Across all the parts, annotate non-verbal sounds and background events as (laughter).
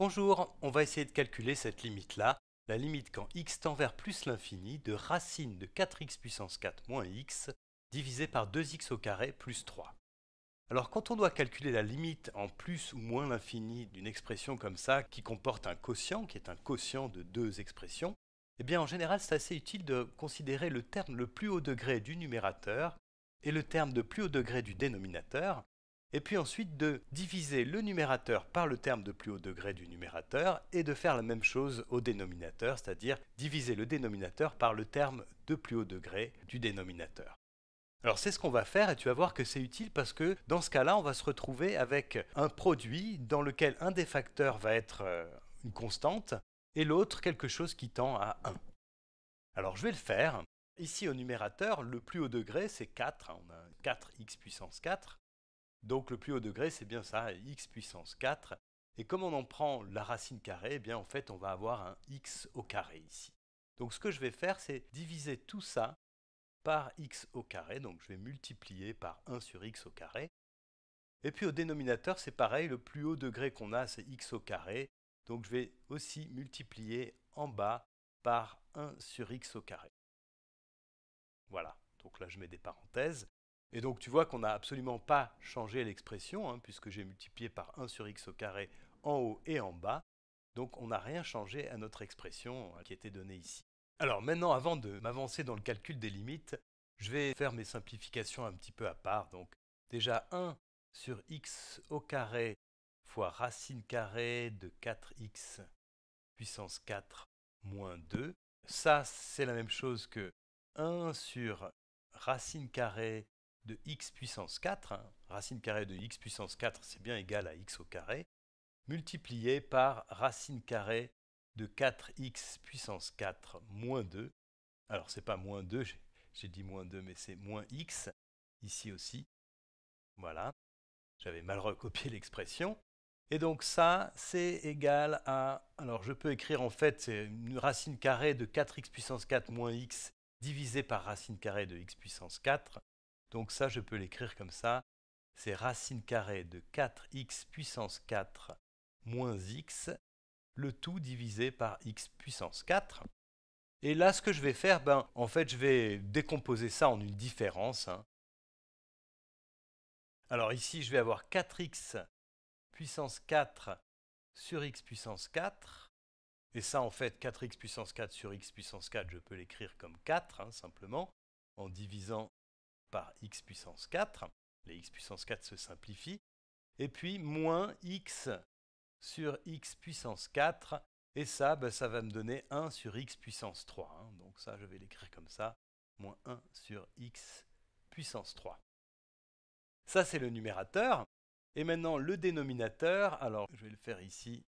Bonjour, on va essayer de calculer cette limite-là, la limite quand x tend vers plus l'infini de racine de 4x puissance 4 moins x divisé par 2x au carré plus 3. Alors quand on doit calculer la limite en plus ou moins l'infini d'une expression comme ça qui comporte un quotient, qui est un quotient de deux expressions, eh bien en général c'est assez utile de considérer le terme le plus haut degré du numérateur et le terme de plus haut degré du dénominateur, et puis ensuite de diviser le numérateur par le terme de plus haut degré du numérateur et de faire la même chose au dénominateur, c'est-à-dire diviser le dénominateur par le terme de plus haut degré du dénominateur. Alors c'est ce qu'on va faire et tu vas voir que c'est utile parce que dans ce cas-là, on va se retrouver avec un produit dans lequel un des facteurs va être euh, une constante et l'autre quelque chose qui tend à 1. Alors je vais le faire. Ici au numérateur, le plus haut degré c'est 4, on a 4x puissance 4. Donc le plus haut degré, c'est bien ça, x puissance 4. Et comme on en prend la racine carrée, eh bien en fait on va avoir un x au carré ici. Donc ce que je vais faire, c'est diviser tout ça par x au carré, donc je vais multiplier par 1 sur x au carré. Et puis au dénominateur, c'est pareil, le plus haut degré qu'on a, c'est x au carré, donc je vais aussi multiplier en bas par 1 sur x au carré. Voilà, donc là je mets des parenthèses. Et donc tu vois qu'on n'a absolument pas changé l'expression, hein, puisque j'ai multiplié par 1 sur x au carré en haut et en bas. Donc on n'a rien changé à notre expression hein, qui était donnée ici. Alors maintenant, avant de m'avancer dans le calcul des limites, je vais faire mes simplifications un petit peu à part. Donc déjà 1 sur x au carré fois racine carrée de 4x puissance 4 moins 2. Ça, c'est la même chose que 1 sur racine carrée de x puissance 4, hein, racine carrée de x puissance 4 c'est bien égal à x au carré, multiplié par racine carrée de 4x puissance 4 moins 2. Alors c'est pas moins 2, j'ai dit moins 2 mais c'est moins x, ici aussi. Voilà, j'avais mal recopié (laughs) l'expression. Et donc ça, c'est égal à, alors je peux écrire en fait, c'est une racine carrée de 4x puissance 4 moins x divisé par racine carrée de x puissance 4. Donc ça, je peux l'écrire comme ça. C'est racine carrée de 4x puissance 4 moins x, le tout divisé par x puissance 4. Et là, ce que je vais faire, ben, en fait, je vais décomposer ça en une différence. Hein. Alors ici, je vais avoir 4x puissance 4 sur x puissance 4. Et ça, en fait, 4x puissance 4 sur x puissance 4, je peux l'écrire comme 4, hein, simplement, en divisant par x puissance 4, les x puissance 4 se simplifient, et puis moins x sur x puissance 4, et ça, ben, ça va me donner 1 sur x puissance 3. Hein. Donc ça, je vais l'écrire comme ça, moins 1 sur x puissance 3. Ça, c'est le numérateur. Et maintenant, le dénominateur, alors je vais le faire ici,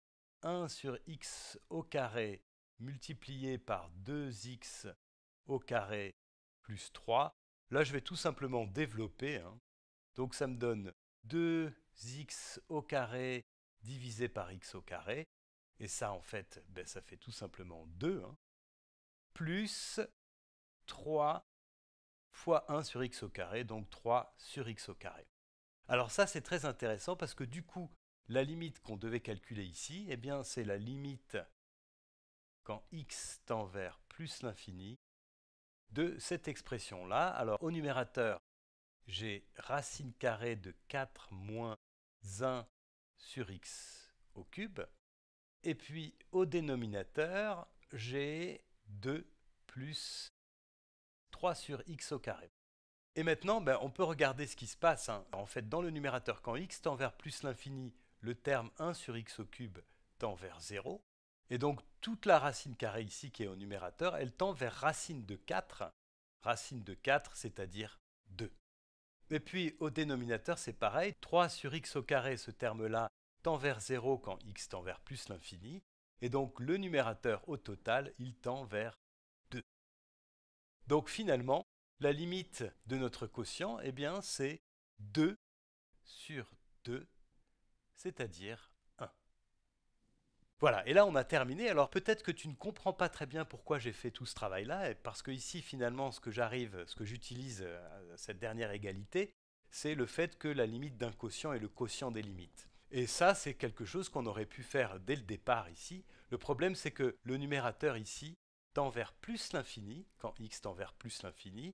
1 sur x au carré multiplié par 2x au carré plus 3, Là, je vais tout simplement développer. Hein. Donc ça me donne 2x au carré divisé par x au carré. Et ça, en fait, ben, ça fait tout simplement 2. Hein. plus 3 fois 1 sur x au carré, donc 3 sur x au carré. Alors ça, c'est très intéressant parce que du coup, la limite qu'on devait calculer ici, eh bien, c'est la limite quand x tend vers plus l'infini de cette expression-là. Alors au numérateur, j'ai racine carrée de 4 moins 1 sur x au cube. Et puis au dénominateur, j'ai 2 plus 3 sur x au carré. Et maintenant, ben, on peut regarder ce qui se passe. Hein. En fait, dans le numérateur, quand x tend vers plus l'infini, le terme 1 sur x au cube tend vers 0. Et donc toute la racine carrée ici qui est au numérateur, elle tend vers racine de 4, racine de 4, c'est-à-dire 2. Et puis au dénominateur, c'est pareil, 3 sur x au carré, ce terme-là, tend vers 0 quand x tend vers plus l'infini, et donc le numérateur au total, il tend vers 2. Donc finalement, la limite de notre quotient, eh c'est 2 sur 2, c'est-à-dire voilà, et là on a terminé. Alors peut-être que tu ne comprends pas très bien pourquoi j'ai fait tout ce travail-là, parce que ici finalement ce que j'arrive, ce que j'utilise, euh, cette dernière égalité, c'est le fait que la limite d'un quotient est le quotient des limites. Et ça, c'est quelque chose qu'on aurait pu faire dès le départ ici. Le problème, c'est que le numérateur ici tend vers plus l'infini, quand x tend vers plus l'infini,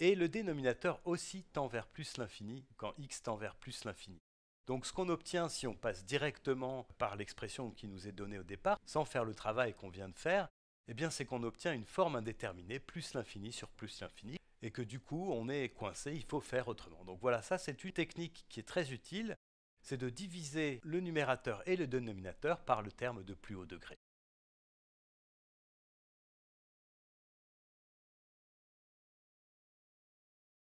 et le dénominateur aussi tend vers plus l'infini, quand x tend vers plus l'infini. Donc ce qu'on obtient si on passe directement par l'expression qui nous est donnée au départ, sans faire le travail qu'on vient de faire, eh bien c'est qu'on obtient une forme indéterminée, plus l'infini sur plus l'infini, et que du coup on est coincé, il faut faire autrement. Donc voilà, ça c'est une technique qui est très utile, c'est de diviser le numérateur et le dénominateur par le terme de plus haut degré.